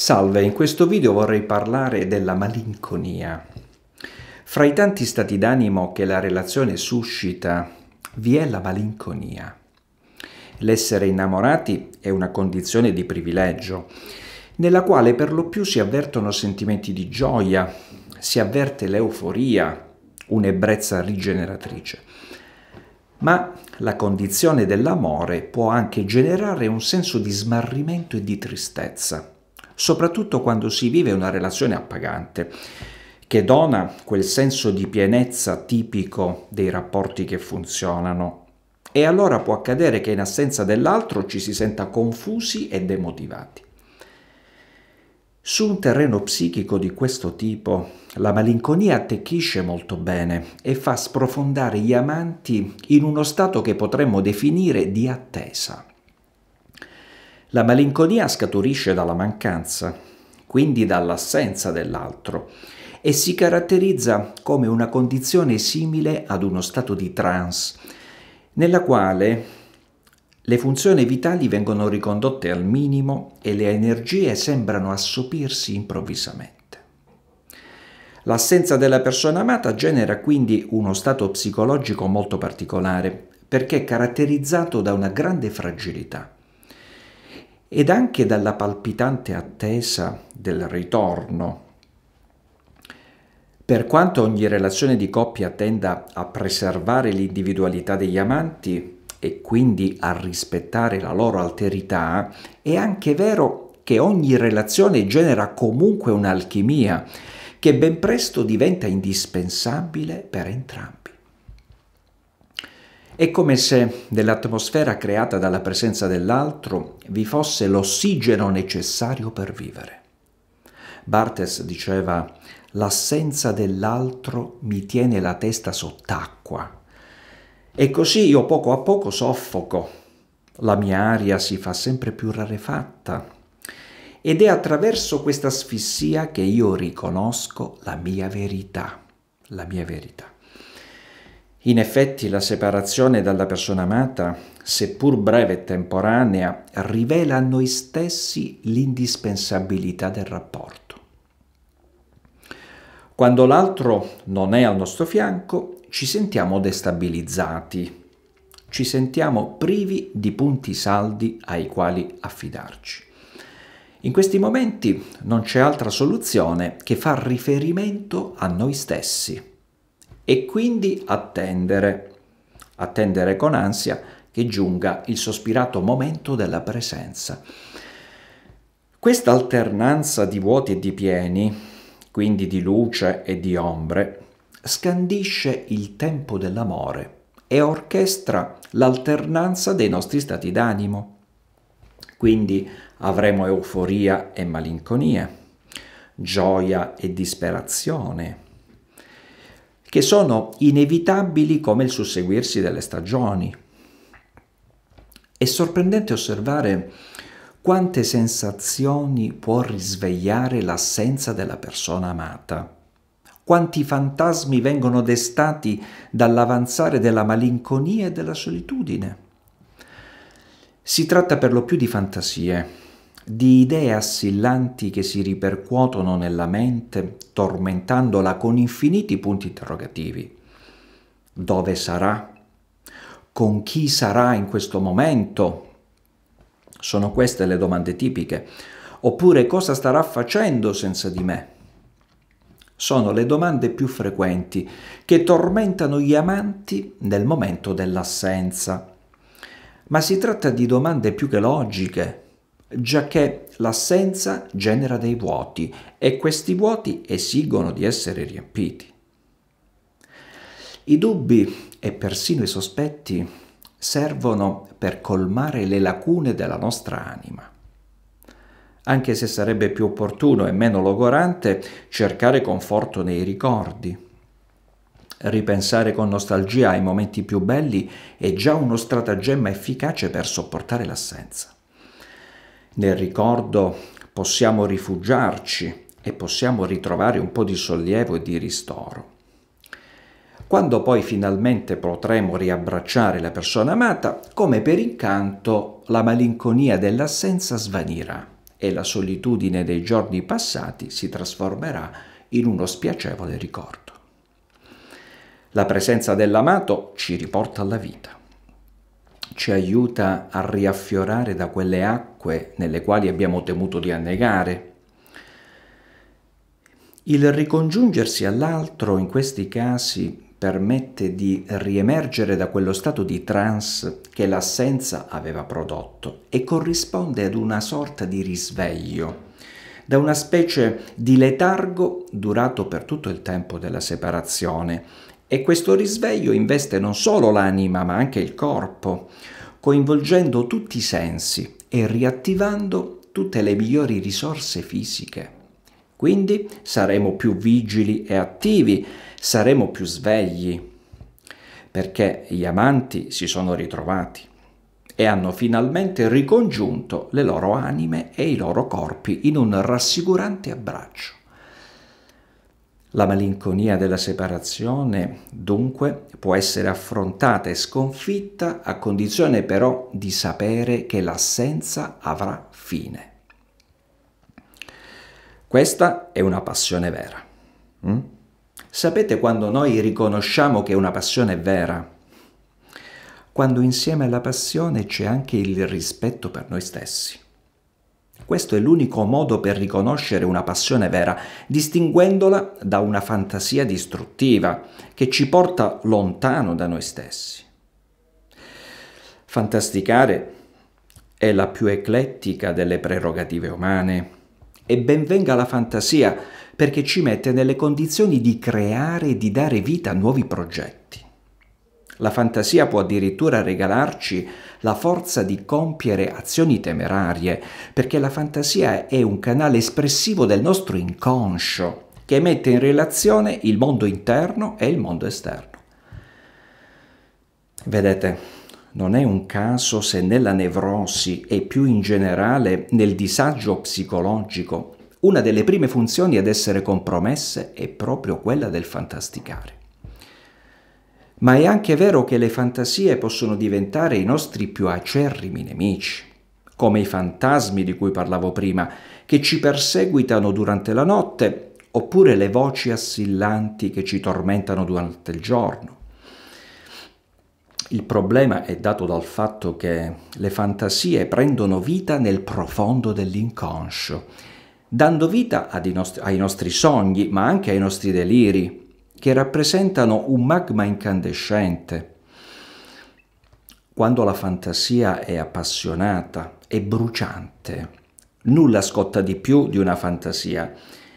Salve, in questo video vorrei parlare della malinconia. Fra i tanti stati d'animo che la relazione suscita, vi è la malinconia. L'essere innamorati è una condizione di privilegio, nella quale per lo più si avvertono sentimenti di gioia, si avverte l'euforia, un'ebbrezza rigeneratrice. Ma la condizione dell'amore può anche generare un senso di smarrimento e di tristezza soprattutto quando si vive una relazione appagante che dona quel senso di pienezza tipico dei rapporti che funzionano. E allora può accadere che in assenza dell'altro ci si senta confusi e demotivati. Su un terreno psichico di questo tipo, la malinconia attecchisce molto bene e fa sprofondare gli amanti in uno stato che potremmo definire di attesa. La malinconia scaturisce dalla mancanza, quindi dall'assenza dell'altro, e si caratterizza come una condizione simile ad uno stato di trance, nella quale le funzioni vitali vengono ricondotte al minimo e le energie sembrano assopirsi improvvisamente. L'assenza della persona amata genera quindi uno stato psicologico molto particolare, perché è caratterizzato da una grande fragilità ed anche dalla palpitante attesa del ritorno. Per quanto ogni relazione di coppia tenda a preservare l'individualità degli amanti e quindi a rispettare la loro alterità, è anche vero che ogni relazione genera comunque un'alchimia che ben presto diventa indispensabile per entrambi. È come se nell'atmosfera creata dalla presenza dell'altro vi fosse l'ossigeno necessario per vivere. Bartes diceva l'assenza dell'altro mi tiene la testa sott'acqua e così io poco a poco soffoco, la mia aria si fa sempre più rarefatta ed è attraverso questa sfissia che io riconosco la mia verità, la mia verità. In effetti la separazione dalla persona amata, seppur breve e temporanea, rivela a noi stessi l'indispensabilità del rapporto. Quando l'altro non è al nostro fianco, ci sentiamo destabilizzati, ci sentiamo privi di punti saldi ai quali affidarci. In questi momenti non c'è altra soluzione che far riferimento a noi stessi e quindi attendere, attendere con ansia che giunga il sospirato momento della presenza. Questa alternanza di vuoti e di pieni, quindi di luce e di ombre, scandisce il tempo dell'amore e orchestra l'alternanza dei nostri stati d'animo. Quindi avremo euforia e malinconia, gioia e disperazione, che sono inevitabili come il susseguirsi delle stagioni. È sorprendente osservare quante sensazioni può risvegliare l'assenza della persona amata, quanti fantasmi vengono destati dall'avanzare della malinconia e della solitudine. Si tratta per lo più di fantasie, di idee assillanti che si ripercuotono nella mente, tormentandola con infiniti punti interrogativi. Dove sarà? Con chi sarà in questo momento? Sono queste le domande tipiche. Oppure cosa starà facendo senza di me? Sono le domande più frequenti che tormentano gli amanti nel momento dell'assenza. Ma si tratta di domande più che logiche, giacché l'assenza genera dei vuoti e questi vuoti esigono di essere riempiti. I dubbi e persino i sospetti servono per colmare le lacune della nostra anima. Anche se sarebbe più opportuno e meno logorante cercare conforto nei ricordi. Ripensare con nostalgia ai momenti più belli è già uno stratagemma efficace per sopportare l'assenza nel ricordo possiamo rifugiarci e possiamo ritrovare un po' di sollievo e di ristoro. Quando poi finalmente potremo riabbracciare la persona amata, come per incanto, la malinconia dell'assenza svanirà e la solitudine dei giorni passati si trasformerà in uno spiacevole ricordo. La presenza dell'amato ci riporta alla vita ci aiuta a riaffiorare da quelle acque nelle quali abbiamo temuto di annegare. Il ricongiungersi all'altro in questi casi permette di riemergere da quello stato di trance che l'assenza aveva prodotto e corrisponde ad una sorta di risveglio, da una specie di letargo durato per tutto il tempo della separazione e questo risveglio investe non solo l'anima ma anche il corpo, coinvolgendo tutti i sensi e riattivando tutte le migliori risorse fisiche. Quindi saremo più vigili e attivi, saremo più svegli, perché gli amanti si sono ritrovati e hanno finalmente ricongiunto le loro anime e i loro corpi in un rassicurante abbraccio. La malinconia della separazione, dunque, può essere affrontata e sconfitta a condizione però di sapere che l'assenza avrà fine. Questa è una passione vera. Mm? Sapete quando noi riconosciamo che una passione è vera? Quando insieme alla passione c'è anche il rispetto per noi stessi. Questo è l'unico modo per riconoscere una passione vera, distinguendola da una fantasia distruttiva che ci porta lontano da noi stessi. Fantasticare è la più eclettica delle prerogative umane e ben venga la fantasia perché ci mette nelle condizioni di creare e di dare vita a nuovi progetti. La fantasia può addirittura regalarci la forza di compiere azioni temerarie, perché la fantasia è un canale espressivo del nostro inconscio che mette in relazione il mondo interno e il mondo esterno. Vedete, non è un caso se nella nevrosi e più in generale nel disagio psicologico una delle prime funzioni ad essere compromesse è proprio quella del fantasticare ma è anche vero che le fantasie possono diventare i nostri più acerrimi nemici, come i fantasmi di cui parlavo prima, che ci perseguitano durante la notte, oppure le voci assillanti che ci tormentano durante il giorno. Il problema è dato dal fatto che le fantasie prendono vita nel profondo dell'inconscio, dando vita ai nostri sogni, ma anche ai nostri deliri, che rappresentano un magma incandescente. Quando la fantasia è appassionata, è bruciante, nulla scotta di più di una fantasia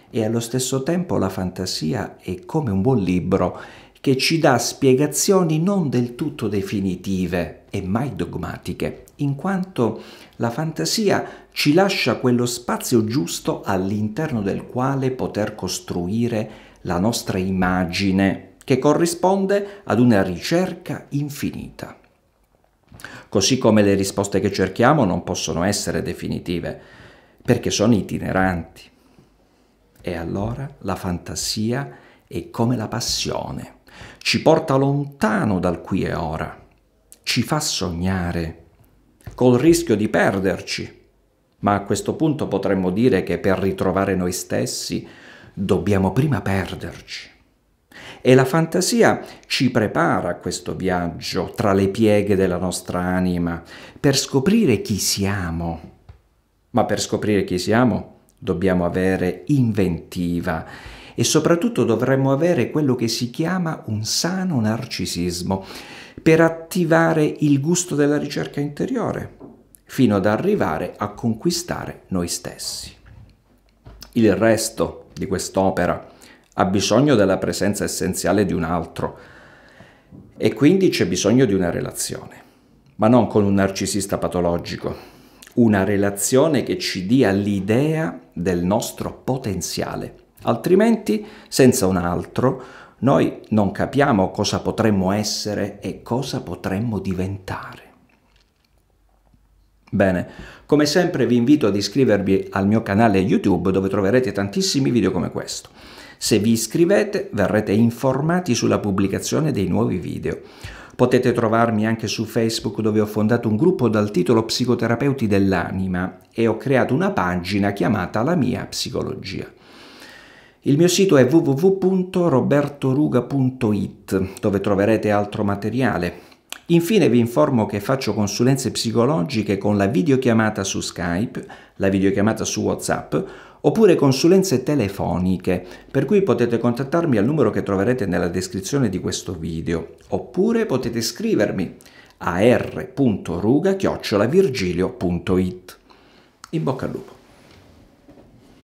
e allo stesso tempo la fantasia è come un buon libro che ci dà spiegazioni non del tutto definitive e mai dogmatiche, in quanto la fantasia ci lascia quello spazio giusto all'interno del quale poter costruire la nostra immagine, che corrisponde ad una ricerca infinita. Così come le risposte che cerchiamo non possono essere definitive, perché sono itineranti. E allora la fantasia è come la passione, ci porta lontano dal qui e ora, ci fa sognare, col rischio di perderci. Ma a questo punto potremmo dire che per ritrovare noi stessi dobbiamo prima perderci. E la fantasia ci prepara a questo viaggio tra le pieghe della nostra anima per scoprire chi siamo. Ma per scoprire chi siamo dobbiamo avere inventiva e soprattutto dovremmo avere quello che si chiama un sano narcisismo per attivare il gusto della ricerca interiore, fino ad arrivare a conquistare noi stessi. Il resto di quest'opera ha bisogno della presenza essenziale di un altro e quindi c'è bisogno di una relazione, ma non con un narcisista patologico, una relazione che ci dia l'idea del nostro potenziale, altrimenti senza un altro noi non capiamo cosa potremmo essere e cosa potremmo diventare. Bene, come sempre vi invito ad iscrivervi al mio canale YouTube dove troverete tantissimi video come questo. Se vi iscrivete verrete informati sulla pubblicazione dei nuovi video. Potete trovarmi anche su Facebook dove ho fondato un gruppo dal titolo Psicoterapeuti dell'anima e ho creato una pagina chiamata La mia psicologia. Il mio sito è www.robertoruga.it dove troverete altro materiale Infine vi informo che faccio consulenze psicologiche con la videochiamata su Skype, la videochiamata su WhatsApp oppure consulenze telefoniche, per cui potete contattarmi al numero che troverete nella descrizione di questo video, oppure potete scrivermi a r.ruga-virgilio.it. In bocca al lupo!